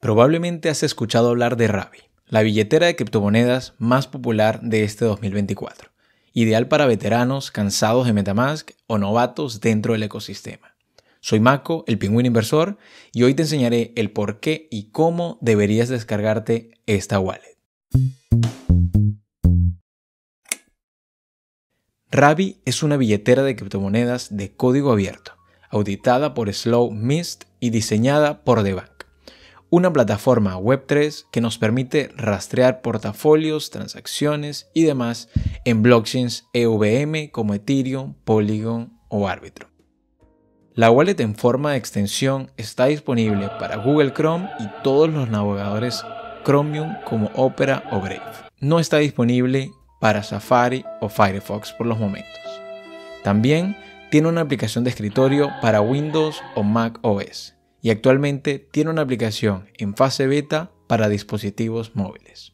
Probablemente has escuchado hablar de Ravi, la billetera de criptomonedas más popular de este 2024, ideal para veteranos cansados de Metamask o novatos dentro del ecosistema. Soy Mako, el pingüino inversor, y hoy te enseñaré el por qué y cómo deberías descargarte esta wallet. Ravi es una billetera de criptomonedas de código abierto, auditada por Slow Mist y diseñada por Bank una plataforma Web3 que nos permite rastrear portafolios, transacciones y demás en blockchains EVM como Ethereum, Polygon o Arbitrum. La wallet en forma de extensión está disponible para Google Chrome y todos los navegadores Chromium como Opera o Brave. No está disponible para Safari o Firefox por los momentos. También tiene una aplicación de escritorio para Windows o Mac OS y actualmente tiene una aplicación en fase beta para dispositivos móviles.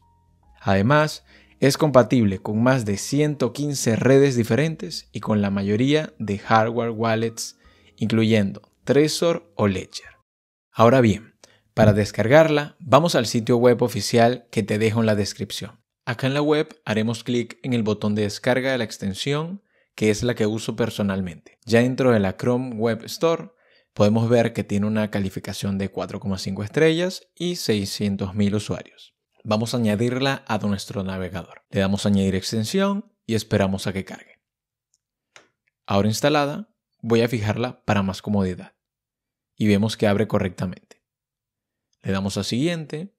Además, es compatible con más de 115 redes diferentes y con la mayoría de hardware wallets, incluyendo Trezor o Ledger. Ahora bien, para descargarla, vamos al sitio web oficial que te dejo en la descripción. Acá en la web haremos clic en el botón de descarga de la extensión, que es la que uso personalmente. Ya dentro de la Chrome Web Store podemos ver que tiene una calificación de 4,5 estrellas y 600.000 usuarios. Vamos a añadirla a nuestro navegador. Le damos a añadir extensión y esperamos a que cargue. Ahora instalada, voy a fijarla para más comodidad. Y vemos que abre correctamente. Le damos a siguiente.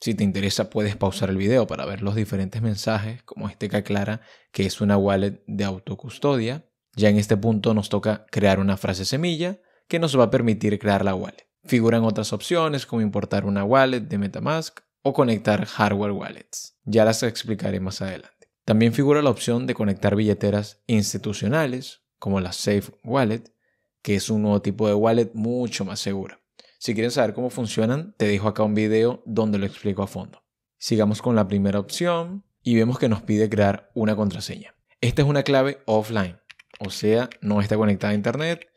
Si te interesa puedes pausar el video para ver los diferentes mensajes, como este que aclara que es una wallet de autocustodia. Ya en este punto nos toca crear una frase semilla que nos va a permitir crear la wallet. Figuran otras opciones como importar una wallet de Metamask o conectar hardware wallets. Ya las explicaré más adelante. También figura la opción de conectar billeteras institucionales como la Safe Wallet, que es un nuevo tipo de wallet mucho más seguro. Si quieren saber cómo funcionan, te dejo acá un video donde lo explico a fondo. Sigamos con la primera opción y vemos que nos pide crear una contraseña. Esta es una clave offline, o sea, no está conectada a internet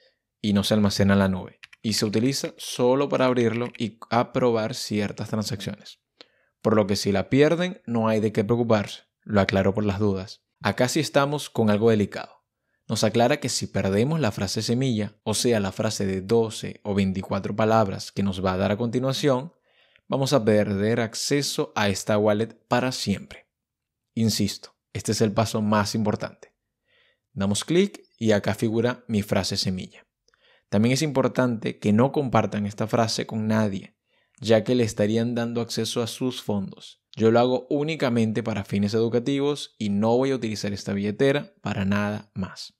y no se almacena en la nube. Y se utiliza solo para abrirlo y aprobar ciertas transacciones. Por lo que si la pierden, no hay de qué preocuparse. Lo aclaro por las dudas. Acá sí estamos con algo delicado. Nos aclara que si perdemos la frase semilla, o sea, la frase de 12 o 24 palabras que nos va a dar a continuación, vamos a perder acceso a esta wallet para siempre. Insisto, este es el paso más importante. Damos clic y acá figura mi frase semilla. También es importante que no compartan esta frase con nadie, ya que le estarían dando acceso a sus fondos. Yo lo hago únicamente para fines educativos y no voy a utilizar esta billetera para nada más.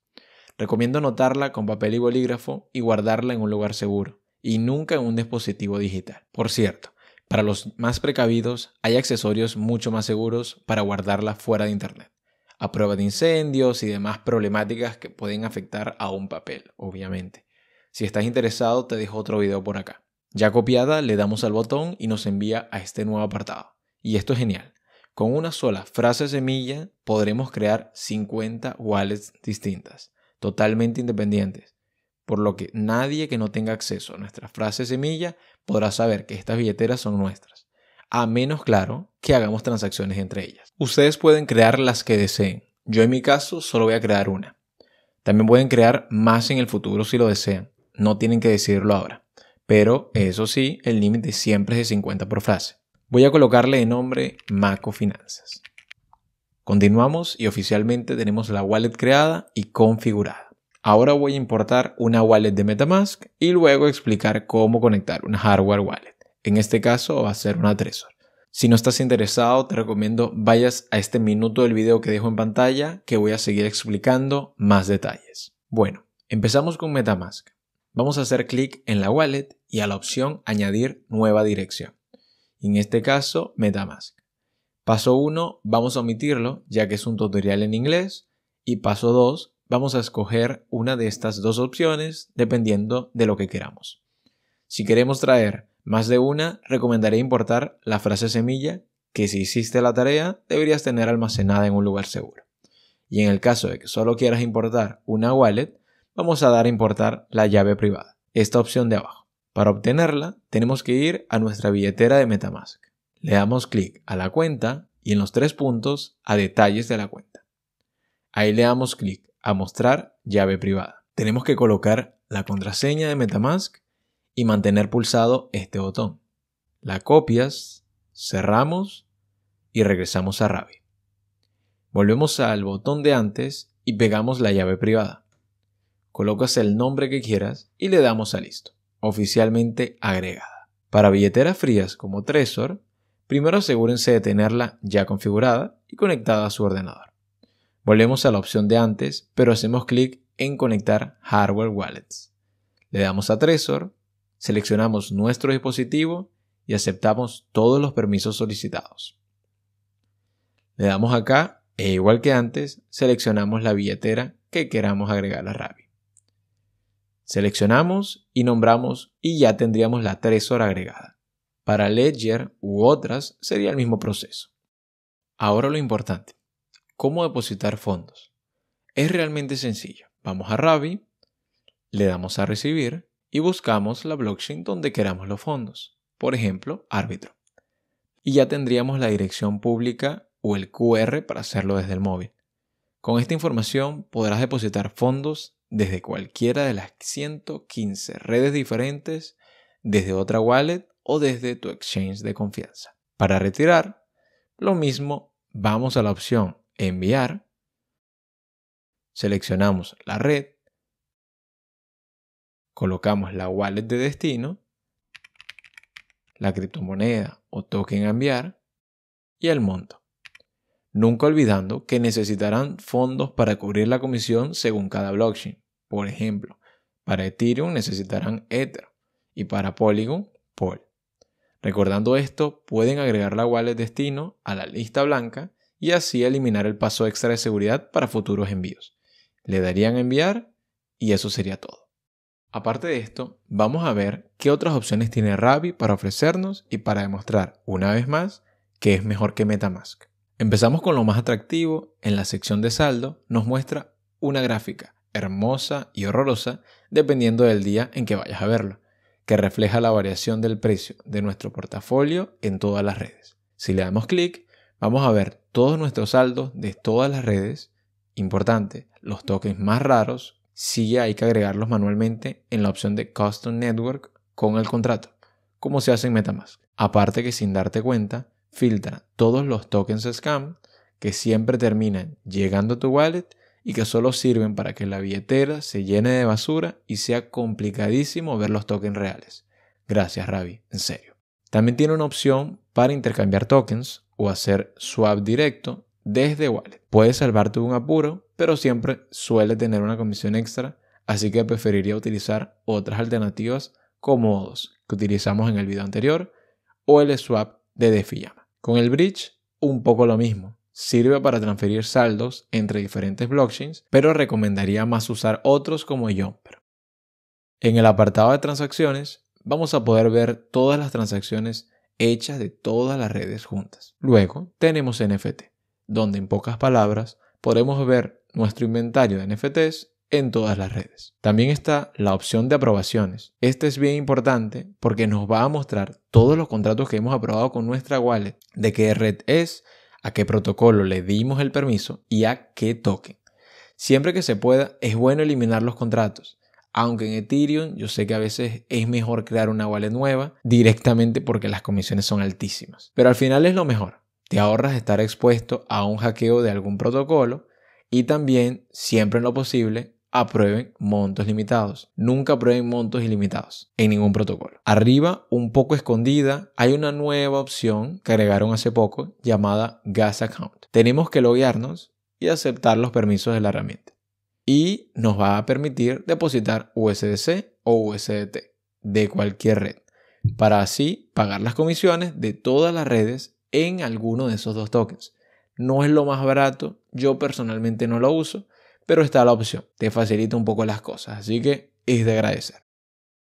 Recomiendo anotarla con papel y bolígrafo y guardarla en un lugar seguro y nunca en un dispositivo digital. Por cierto, para los más precavidos hay accesorios mucho más seguros para guardarla fuera de Internet, a prueba de incendios y demás problemáticas que pueden afectar a un papel, obviamente. Si estás interesado, te dejo otro video por acá. Ya copiada, le damos al botón y nos envía a este nuevo apartado. Y esto es genial. Con una sola frase semilla podremos crear 50 wallets distintas, totalmente independientes, por lo que nadie que no tenga acceso a nuestra frase semilla podrá saber que estas billeteras son nuestras, a menos, claro, que hagamos transacciones entre ellas. Ustedes pueden crear las que deseen. Yo en mi caso solo voy a crear una. También pueden crear más en el futuro si lo desean. No tienen que decirlo ahora. Pero eso sí, el límite siempre es de 50 por frase. Voy a colocarle de nombre Maco Finanzas. Continuamos y oficialmente tenemos la wallet creada y configurada. Ahora voy a importar una wallet de Metamask y luego explicar cómo conectar una hardware wallet. En este caso va a ser una Trezor. Si no estás interesado, te recomiendo vayas a este minuto del video que dejo en pantalla que voy a seguir explicando más detalles. Bueno, empezamos con Metamask. Vamos a hacer clic en la wallet y a la opción añadir nueva dirección. En este caso, Metamask. Paso 1, vamos a omitirlo ya que es un tutorial en inglés. Y paso 2, vamos a escoger una de estas dos opciones dependiendo de lo que queramos. Si queremos traer más de una, recomendaré importar la frase semilla que si hiciste la tarea deberías tener almacenada en un lugar seguro. Y en el caso de que solo quieras importar una wallet, vamos a dar a importar la llave privada, esta opción de abajo. Para obtenerla, tenemos que ir a nuestra billetera de Metamask. Le damos clic a la cuenta y en los tres puntos a detalles de la cuenta. Ahí le damos clic a mostrar llave privada. Tenemos que colocar la contraseña de Metamask y mantener pulsado este botón. La copias, cerramos y regresamos a Ravi. Volvemos al botón de antes y pegamos la llave privada colocas el nombre que quieras y le damos a listo, oficialmente agregada. Para billeteras frías como Trezor, primero asegúrense de tenerla ya configurada y conectada a su ordenador. Volvemos a la opción de antes, pero hacemos clic en conectar hardware wallets. Le damos a Trezor, seleccionamos nuestro dispositivo y aceptamos todos los permisos solicitados. Le damos acá e igual que antes, seleccionamos la billetera que queramos agregar a Rabbit. Seleccionamos y nombramos y ya tendríamos la tresor agregada. Para Ledger u otras sería el mismo proceso. Ahora lo importante, ¿cómo depositar fondos? Es realmente sencillo. Vamos a Ravi, le damos a recibir y buscamos la blockchain donde queramos los fondos, por ejemplo, árbitro. Y ya tendríamos la dirección pública o el QR para hacerlo desde el móvil. Con esta información podrás depositar fondos desde cualquiera de las 115 redes diferentes, desde otra wallet o desde tu exchange de confianza. Para retirar, lo mismo, vamos a la opción enviar, seleccionamos la red, colocamos la wallet de destino, la criptomoneda o token a enviar y el monto nunca olvidando que necesitarán fondos para cubrir la comisión según cada blockchain. Por ejemplo, para Ethereum necesitarán Ether y para Polygon, Pol. Recordando esto, pueden agregar la wallet destino a la lista blanca y así eliminar el paso extra de seguridad para futuros envíos. Le darían enviar y eso sería todo. Aparte de esto, vamos a ver qué otras opciones tiene Rabi para ofrecernos y para demostrar, una vez más, que es mejor que Metamask. Empezamos con lo más atractivo. En la sección de saldo nos muestra una gráfica hermosa y horrorosa dependiendo del día en que vayas a verlo, que refleja la variación del precio de nuestro portafolio en todas las redes. Si le damos clic, vamos a ver todos nuestros saldos de todas las redes. Importante, los tokens más raros sí hay que agregarlos manualmente en la opción de Custom Network con el contrato, como se hace en Metamask. Aparte que sin darte cuenta, filtra todos los tokens scam que siempre terminan llegando a tu wallet y que solo sirven para que la billetera se llene de basura y sea complicadísimo ver los tokens reales. Gracias, Ravi, en serio. También tiene una opción para intercambiar tokens o hacer swap directo desde wallet. Puede salvarte un apuro, pero siempre suele tener una comisión extra, así que preferiría utilizar otras alternativas como Odos, que utilizamos en el video anterior, o el swap de DefiYama. Con el bridge, un poco lo mismo. Sirve para transferir saldos entre diferentes blockchains, pero recomendaría más usar otros como Jumper. En el apartado de transacciones, vamos a poder ver todas las transacciones hechas de todas las redes juntas. Luego tenemos NFT, donde en pocas palabras podemos ver nuestro inventario de NFTs en todas las redes. También está la opción de aprobaciones. este es bien importante porque nos va a mostrar todos los contratos que hemos aprobado con nuestra wallet, de qué red es, a qué protocolo le dimos el permiso y a qué token. Siempre que se pueda, es bueno eliminar los contratos. Aunque en Ethereum yo sé que a veces es mejor crear una wallet nueva directamente porque las comisiones son altísimas. Pero al final es lo mejor. Te ahorras estar expuesto a un hackeo de algún protocolo y también, siempre en lo posible, aprueben montos limitados. Nunca aprueben montos ilimitados en ningún protocolo. Arriba, un poco escondida, hay una nueva opción que agregaron hace poco llamada Gas Account. Tenemos que loguearnos y aceptar los permisos de la herramienta. Y nos va a permitir depositar USDC o USDT de cualquier red para así pagar las comisiones de todas las redes en alguno de esos dos tokens. No es lo más barato, yo personalmente no lo uso, pero está la opción, te facilita un poco las cosas, así que es de agradecer.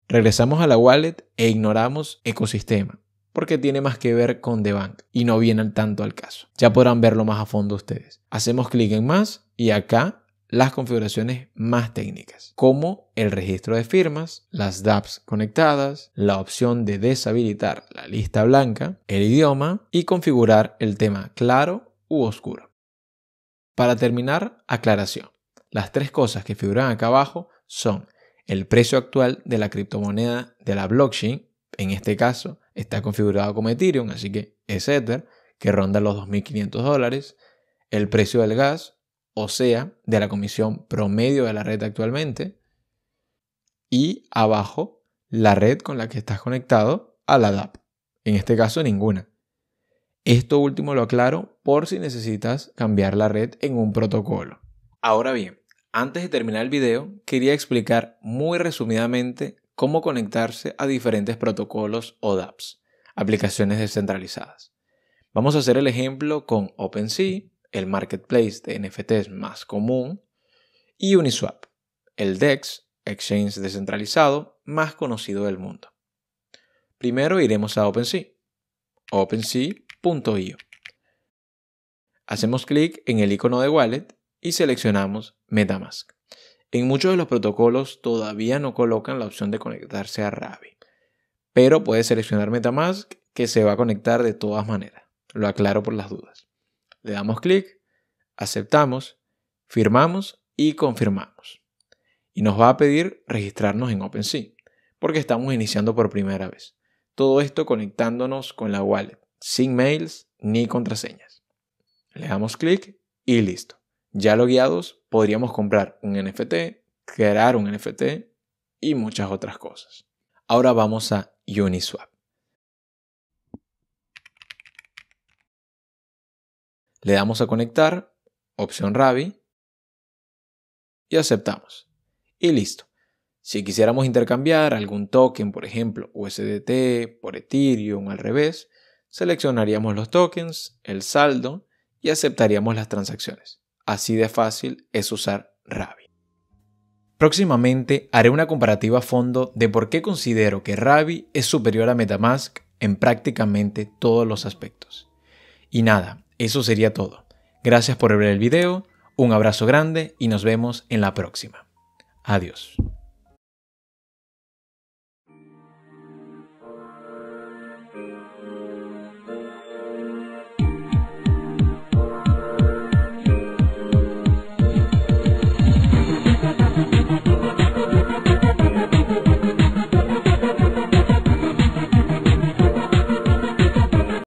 Regresamos a la wallet e ignoramos ecosistema, porque tiene más que ver con The Bank y no viene tanto al caso. Ya podrán verlo más a fondo ustedes. Hacemos clic en más y acá las configuraciones más técnicas, como el registro de firmas, las dApps conectadas, la opción de deshabilitar la lista blanca, el idioma y configurar el tema claro u oscuro. Para terminar, aclaración. Las tres cosas que figuran acá abajo son el precio actual de la criptomoneda de la blockchain, en este caso está configurado como Ethereum, así que es Ether, que ronda los 2.500 dólares, el precio del gas, o sea, de la comisión promedio de la red actualmente, y abajo la red con la que estás conectado a la DAP. En este caso ninguna. Esto último lo aclaro por si necesitas cambiar la red en un protocolo. Ahora bien, antes de terminar el video, quería explicar muy resumidamente cómo conectarse a diferentes protocolos o dApps, aplicaciones descentralizadas. Vamos a hacer el ejemplo con OpenSea, el marketplace de NFTs más común, y Uniswap, el DEX, exchange descentralizado más conocido del mundo. Primero iremos a OpenSea, opensea.io. Hacemos clic en el icono de wallet y seleccionamos Metamask. En muchos de los protocolos todavía no colocan la opción de conectarse a Rabi, pero puedes seleccionar Metamask que se va a conectar de todas maneras. Lo aclaro por las dudas. Le damos clic, aceptamos, firmamos y confirmamos. Y nos va a pedir registrarnos en OpenSea, porque estamos iniciando por primera vez. Todo esto conectándonos con la wallet, sin mails ni contraseñas. Le damos clic y listo. Ya logueados, podríamos comprar un NFT, crear un NFT y muchas otras cosas. Ahora vamos a Uniswap. Le damos a conectar, opción Ravi, y aceptamos. Y listo. Si quisiéramos intercambiar algún token, por ejemplo, USDT por Ethereum al revés, seleccionaríamos los tokens, el saldo y aceptaríamos las transacciones. Así de fácil es usar Ravi. Próximamente haré una comparativa a fondo de por qué considero que Ravi es superior a Metamask en prácticamente todos los aspectos. Y nada, eso sería todo. Gracias por ver el video, un abrazo grande y nos vemos en la próxima. Adiós.